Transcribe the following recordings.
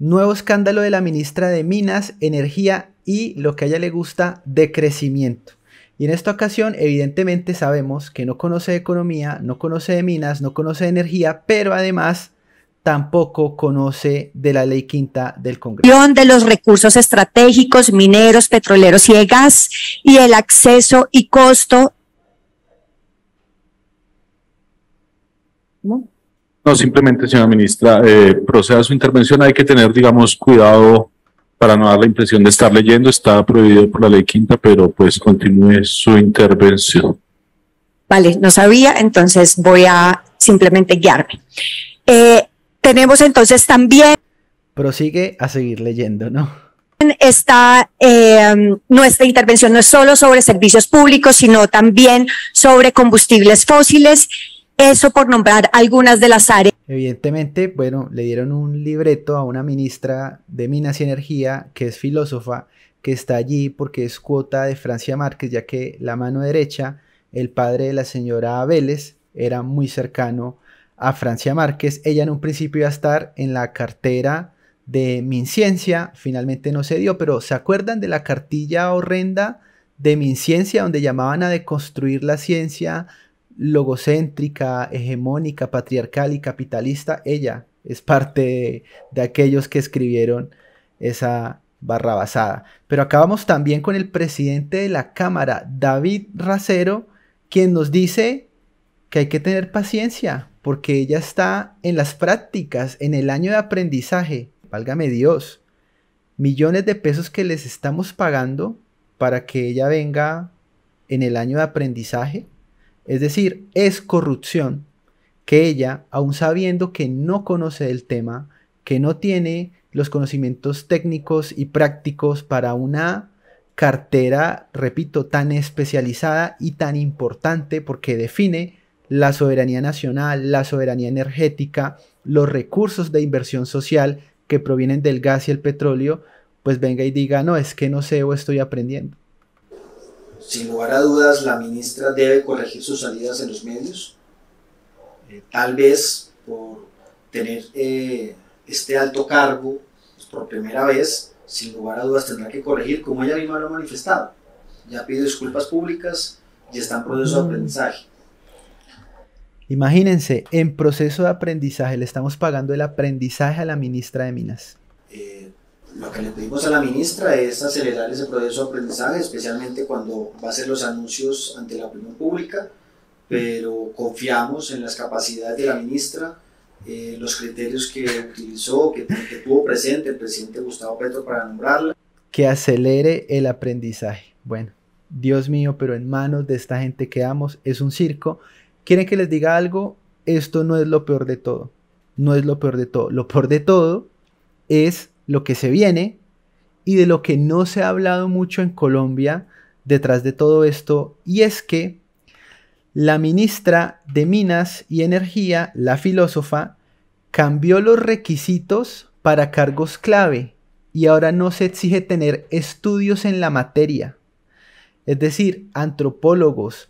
Nuevo escándalo de la ministra de Minas, Energía y, lo que a ella le gusta, de crecimiento. Y en esta ocasión, evidentemente, sabemos que no conoce de economía, no conoce de minas, no conoce de energía, pero además tampoco conoce de la ley quinta del Congreso. De los recursos estratégicos, mineros, petroleros y de gas, y el acceso y costo. No, simplemente, señora ministra, eh, proceda su intervención. Hay que tener, digamos, cuidado para no dar la impresión de estar leyendo. Está prohibido por la ley quinta, pero pues continúe su intervención. Vale, no sabía, entonces voy a simplemente guiarme. Eh, tenemos entonces también... Prosigue a seguir leyendo, ¿no? Está em, nuestra intervención no es solo sobre servicios públicos, sino también sobre combustibles fósiles eso por nombrar algunas de las áreas. Evidentemente, bueno, le dieron un libreto a una ministra de Minas y Energía que es filósofa, que está allí porque es cuota de Francia Márquez, ya que la mano derecha, el padre de la señora Vélez, era muy cercano a Francia Márquez. Ella en un principio iba a estar en la cartera de Minciencia, finalmente no se dio, pero ¿se acuerdan de la cartilla horrenda de Minciencia donde llamaban a deconstruir la ciencia? logocéntrica, hegemónica, patriarcal y capitalista, ella es parte de, aquellos que escribieron esa barrabasada. Pero acabamos también con el presidente de la Cámara, David Racero, quien nos dice que hay que tener paciencia, porque ella está en las prácticas, en el año de aprendizaje, válgame Dios, millones de pesos que les estamos pagando para que ella venga en el año de aprendizaje es decir, es corrupción que ella, aun sabiendo que no conoce el tema, que no tiene los conocimientos técnicos y prácticos para una cartera, repito, tan especializada y tan importante porque define la soberanía nacional, la soberanía energética, los recursos de inversión social que provienen del gas y el petróleo, pues venga y diga, no, es que no sé o estoy aprendiendo sin lugar a dudas, la ministra debe corregir sus salidas en los medios, eh, tal vez por tener eh, este alto cargo pues, por primera vez, sin lugar a dudas tendrá que corregir, como ella misma lo ha manifestado. Ya pide disculpas públicas y está en proceso de mm. aprendizaje. Imagínense, en proceso de aprendizaje le estamos pagando el aprendizaje a la ministra de Minas. Eh, lo que le pedimos a la ministra es acelerar ese proceso de aprendizaje, especialmente cuando va a hacer los anuncios ante la opinión pública, pero confiamos en las capacidades de la ministra, eh, los criterios que utilizó, que, tuvo presente el presidente Gustavo Petro para nombrarla. Que acelere el aprendizaje. Bueno, Dios mío, pero en manos de esta gente que amamos es un circo. ¿Quieren que les diga algo? Esto no es lo peor de todo. No es lo peor de todo. Lo peor de todo es lo que se viene y de lo que no se ha hablado mucho en Colombia detrás de todo esto, y es que la ministra de Minas y Energía, la filósofa, cambió los requisitos para cargos clave y ahora no se exige tener estudios en la materia. Es decir, antropólogos,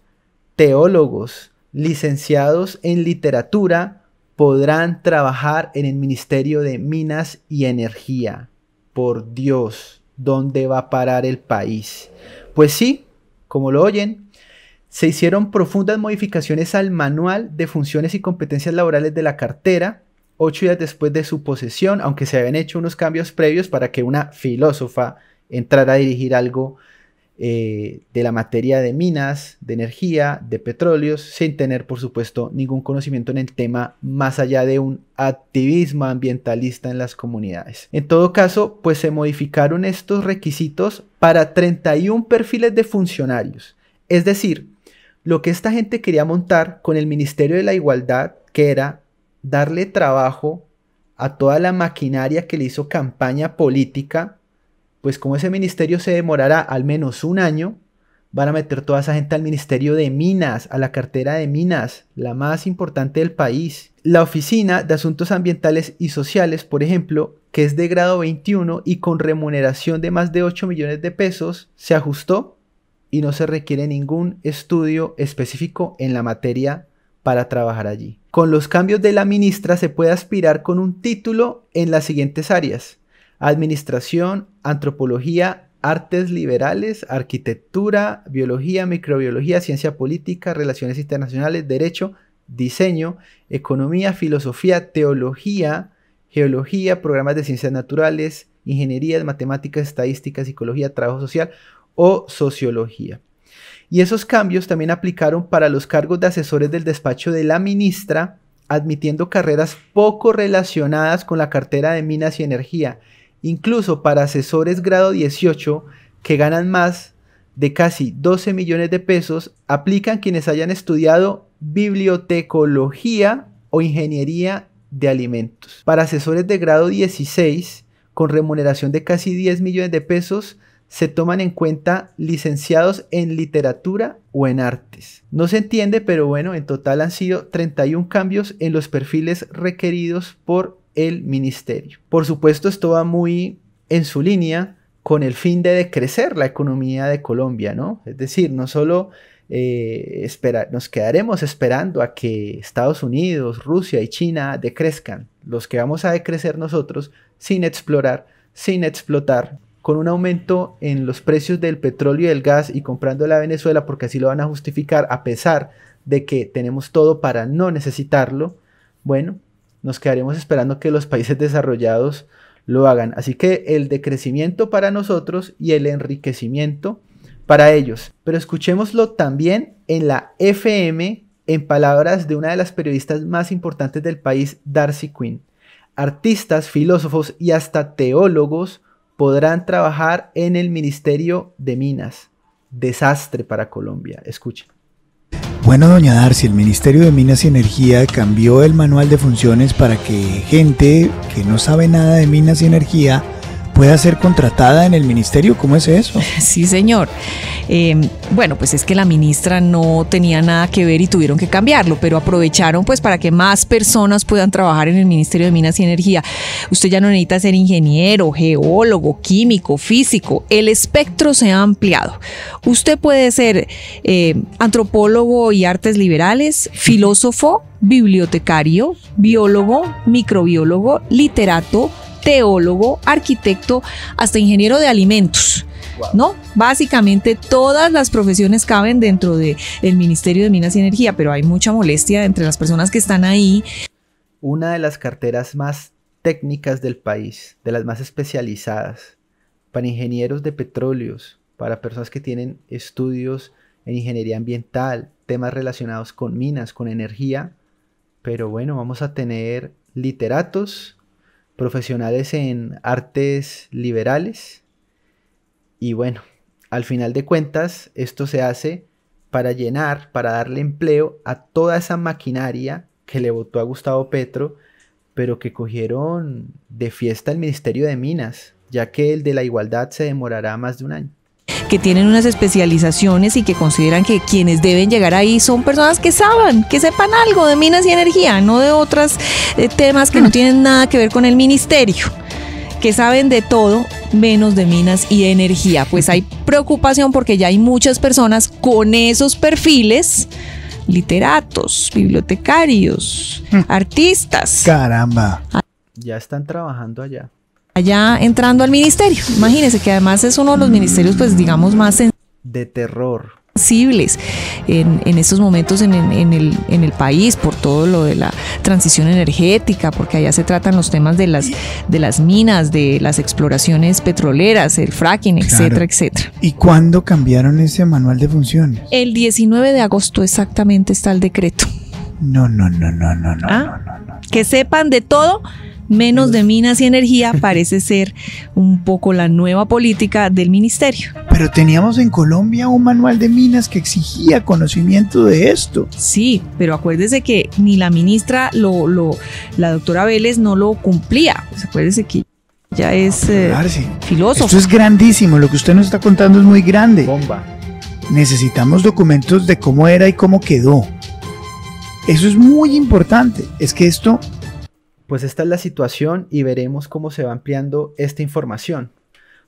teólogos, licenciados en literatura podrán trabajar en el Ministerio de Minas y Energía. Por Dios, ¿dónde va a parar el país? Pues sí, como lo oyen, se hicieron profundas modificaciones al manual de funciones y competencias laborales de la cartera, ocho días después de su posesión, aunque se habían hecho unos cambios previos para que una filósofa entrara a dirigir algo eh, de la materia de minas, de energía, de petróleos, sin tener, por supuesto, ningún conocimiento en el tema más allá de un activismo ambientalista en las comunidades. En todo caso, pues se modificaron estos requisitos para 31 perfiles de funcionarios. Es decir, lo que esta gente quería montar con el Ministerio de la Igualdad, que era darle trabajo a toda la maquinaria que le hizo campaña política pues como ese ministerio se demorará al menos un año, van a meter toda esa gente al Ministerio de Minas, a la cartera de Minas, la más importante del país. La Oficina de Asuntos Ambientales y Sociales, por ejemplo, que es de grado 21 y con remuneración de más de 8 millones de pesos, se ajustó y no se requiere ningún estudio específico en la materia para trabajar allí. Con los cambios de la ministra se puede aspirar con un título en las siguientes áreas administración, antropología, artes liberales, arquitectura, biología, microbiología, ciencia política, relaciones internacionales, derecho, diseño, economía, filosofía, teología, geología, programas de ciencias naturales, ingeniería, matemáticas, estadística, psicología, trabajo social o sociología. Y esos cambios también aplicaron para los cargos de asesores del despacho de la ministra, admitiendo carreras poco relacionadas con la cartera de Minas y Energía, incluso para asesores grado 18 que ganan más de casi 12 millones de pesos, aplican quienes hayan estudiado bibliotecología o ingeniería de alimentos. Para asesores de grado 16, con remuneración de casi 10 millones de pesos, se toman en cuenta licenciados en literatura o en artes. No se entiende, pero bueno, en total han sido 31 cambios en los perfiles requeridos por el ministerio. Por supuesto, esto va muy en su línea con el fin de decrecer la economía de Colombia, ¿no? Es decir, no solo eh, nos quedaremos esperando a que Estados Unidos, Rusia y China decrezcan. Los que vamos a decrecer nosotros sin explorar, sin explotar, con un aumento en los precios del petróleo y del gas y comprando la Venezuela porque así lo van a justificar a pesar de que tenemos todo para no necesitarlo. Bueno, nos quedaremos esperando que los países desarrollados lo hagan. Así que el decrecimiento para nosotros y el enriquecimiento para ellos. Pero escuchémoslo también en la FM en palabras de una de las periodistas más importantes del país, Darcy Quinn. Artistas, filósofos y hasta teólogos podrán trabajar en el Ministerio de Minas. Desastre para Colombia. Escuchen. Bueno, doña Darcy, el Ministerio de Minas y Energía cambió el manual de funciones para que gente que no sabe nada de minas y energía ¿Puede ser contratada en el ministerio? ¿Cómo es eso? Sí, señor. Eh, bueno, pues es que la ministra no tenía nada que ver y tuvieron que cambiarlo, pero aprovecharon pues para que más personas puedan trabajar en el Ministerio de Minas y Energía. Usted ya no necesita ser ingeniero, geólogo, químico, físico. El espectro se ha ampliado. Usted puede ser eh, antropólogo y artes liberales, filósofo, bibliotecario, biólogo, microbiólogo, literato, teólogo, arquitecto, hasta ingeniero de alimentos. ¿no? Básicamente todas las profesiones caben dentro del el Ministerio de Minas y Energía, pero hay mucha molestia entre las personas que están ahí. Una de las carteras más técnicas del país, de las más especializadas, para ingenieros de petróleos, para personas que tienen estudios en ingeniería ambiental, temas relacionados con minas, con energía, pero bueno, vamos a tener literatos profesionales en artes liberales. Y bueno, al final de cuentas, esto se hace para llenar, para darle empleo a toda esa maquinaria que le votó a Gustavo Petro, pero que cogieron de fiesta el Ministerio de Minas, ya que el de la Igualdad se demorará más de un año que tienen unas especializaciones y que consideran que quienes deben llegar ahí son personas que saben, que sepan algo de minas y energía, no de otros eh, temas que no mm. tienen nada que ver con el ministerio que saben de todo menos de minas y de energía. Pues hay preocupación porque ya hay muchas personas con esos perfiles, literatos, bibliotecarios, mm. artistas. Caramba. Ah. Ya están trabajando allá ya entrando al ministerio. Imagínense que además es uno de los ministerios, pues digamos, más... De terror. en, en estos momentos en, en, el, en el país por todo lo de la transición energética, porque allá se tratan los temas de las, de las minas, de las exploraciones petroleras, el fracking, etcétera, etcétera. ¿Y cuándo cambiaron ese manual de funciones? El 19 de agosto exactamente está el decreto. No, no, no, no, no, no, ¿Ah? no, no. Que sepan de todo menos de minas y energía parece ser un poco la nueva política del ministerio. Pero teníamos en Colombia un manual de minas que exigía conocimiento de esto. Sí, pero acuérdese que ni la ministra, la doctora Vélez, no lo cumplía. acuérdese que ya es ah, eh, filósofo. Esto es grandísimo, lo que usted nos está contando es muy grande. Bomba. Necesitamos documentos de cómo era y cómo quedó. Eso es muy importante. Es que esto pues esta es la situación y veremos cómo se va ampliando esta información.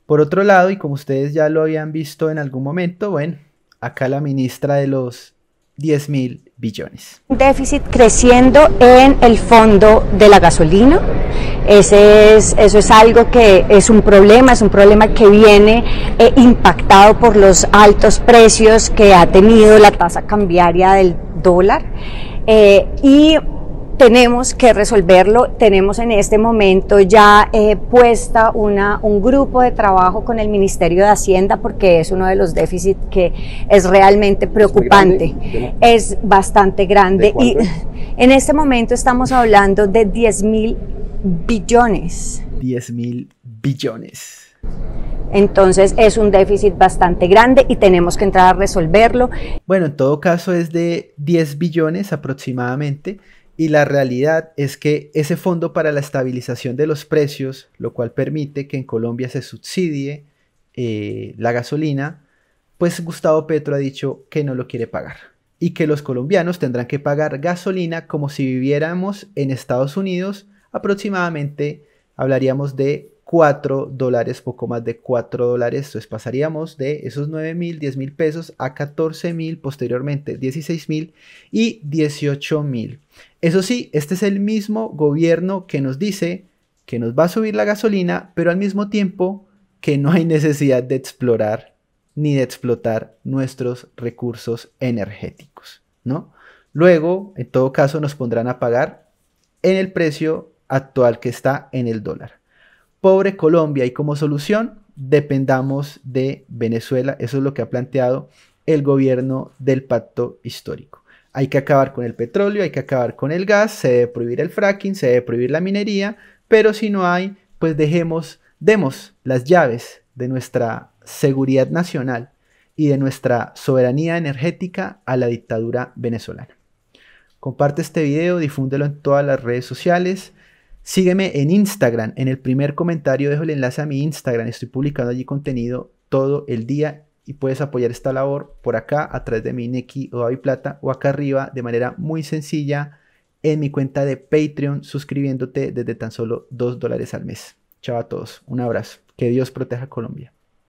Por otro lado, y como ustedes ya lo habían visto en algún momento, bueno, acá la ministra de los 10 mil billones. Un déficit creciendo en el fondo de la gasolina. Ese es, eso es algo que es un problema, es un problema que viene eh, impactado por los altos precios que ha tenido la tasa cambiaria del dólar. Eh, y tenemos que resolverlo. Tenemos en este momento ya eh, puesta una, un grupo de trabajo con el Ministerio de Hacienda porque es uno de los déficits que es realmente preocupante. Es, bastante grande y en este momento estamos hablando de 10 mil billones. 10 mil billones. Entonces es un déficit bastante grande y tenemos que entrar a resolverlo. Bueno, en todo caso es de 10 billones aproximadamente y la realidad es que ese fondo para la estabilización de los precios, lo cual permite que en Colombia se subsidie eh, la gasolina, pues Gustavo Petro ha dicho que no lo quiere pagar y que los colombianos tendrán que pagar gasolina como si viviéramos en Estados Unidos aproximadamente, hablaríamos de 4 dólares, poco más de 4 dólares. Entonces pasaríamos de esos 9 mil, 10 mil pesos a 14 mil, posteriormente 16 mil y 18 mil. Eso sí, este es el mismo gobierno que nos dice que nos va a subir la gasolina, pero al mismo tiempo que no hay necesidad de explorar ni de explotar nuestros recursos energéticos, ¿no? Luego, en todo caso, nos pondrán a pagar en el precio actual que está en el dólar pobre Colombia y como solución dependamos de Venezuela. Eso es lo que ha planteado el gobierno del pacto histórico. Hay que acabar con el petróleo, hay que acabar con el gas, se debe prohibir el fracking, se debe prohibir la minería, pero si no hay, pues dejemos, demos las llaves de nuestra seguridad nacional y de nuestra soberanía energética a la dictadura venezolana. Comparte este video, difúndelo en todas las redes sociales. Sígueme en Instagram. En el primer comentario dejo el enlace a mi Instagram. Estoy publicando allí contenido todo el día y puedes apoyar esta labor por acá a través de mi Neki o Avi Plata o acá arriba de manera muy sencilla en mi cuenta de Patreon suscribiéndote desde tan solo 2 dólares al mes. Chao a todos. Un abrazo. Que Dios proteja a Colombia.